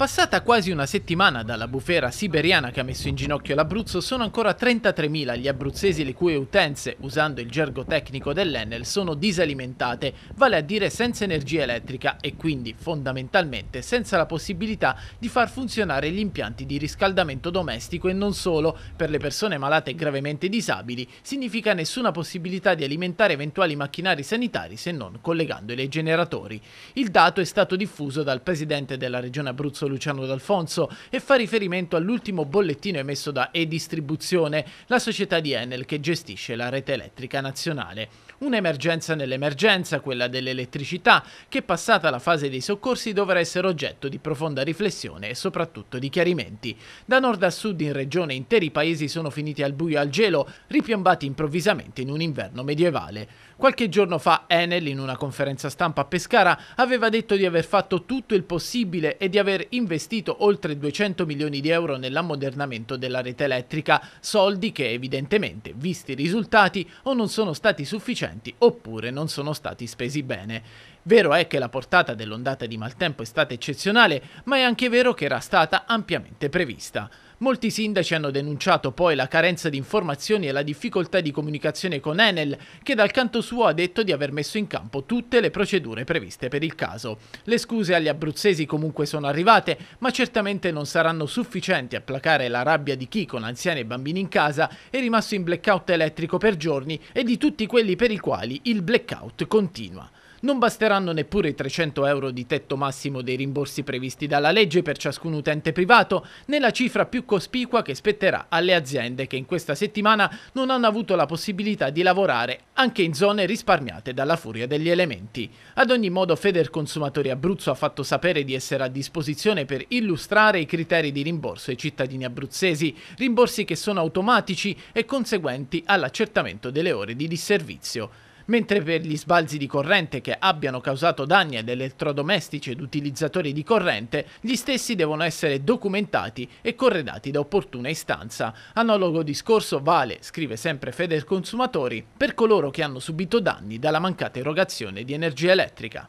Passata quasi una settimana dalla bufera siberiana che ha messo in ginocchio l'Abruzzo, sono ancora 33.000 gli abruzzesi le cui utenze, usando il gergo tecnico dell'Enel, sono disalimentate, vale a dire senza energia elettrica e quindi fondamentalmente senza la possibilità di far funzionare gli impianti di riscaldamento domestico e non solo. Per le persone malate e gravemente disabili significa nessuna possibilità di alimentare eventuali macchinari sanitari se non collegandoli ai generatori. Il dato è stato diffuso dal presidente della regione Abruzzo Luciano D'Alfonso e fa riferimento all'ultimo bollettino emesso da E-Distribuzione, la società di Enel che gestisce la rete elettrica nazionale. Un'emergenza nell'emergenza, quella dell'elettricità, che passata la fase dei soccorsi dovrà essere oggetto di profonda riflessione e soprattutto di chiarimenti. Da nord a sud in regione interi paesi sono finiti al buio e al gelo, ripiombati improvvisamente in un inverno medievale. Qualche giorno fa Enel, in una conferenza stampa a Pescara, aveva detto di aver fatto tutto il possibile e di aver imparato investito oltre 200 milioni di euro nell'ammodernamento della rete elettrica, soldi che evidentemente, visti i risultati, o non sono stati sufficienti oppure non sono stati spesi bene. Vero è che la portata dell'ondata di maltempo è stata eccezionale, ma è anche vero che era stata ampiamente prevista. Molti sindaci hanno denunciato poi la carenza di informazioni e la difficoltà di comunicazione con Enel, che dal canto suo ha detto di aver messo in campo tutte le procedure previste per il caso. Le scuse agli abruzzesi comunque sono arrivate, ma certamente non saranno sufficienti a placare la rabbia di chi, con anziani e bambini in casa, è rimasto in blackout elettrico per giorni e di tutti quelli per i quali il blackout continua. Non basteranno neppure i 300 euro di tetto massimo dei rimborsi previsti dalla legge per ciascun utente privato, né la cifra più cospicua che spetterà alle aziende che in questa settimana non hanno avuto la possibilità di lavorare anche in zone risparmiate dalla furia degli elementi. Ad ogni modo Feder Consumatori Abruzzo ha fatto sapere di essere a disposizione per illustrare i criteri di rimborso ai cittadini abruzzesi, rimborsi che sono automatici e conseguenti all'accertamento delle ore di disservizio mentre per gli sbalzi di corrente che abbiano causato danni ad elettrodomestici ed utilizzatori di corrente, gli stessi devono essere documentati e corredati da opportuna istanza. Analogo discorso vale, scrive sempre Federconsumatori, per coloro che hanno subito danni dalla mancata erogazione di energia elettrica.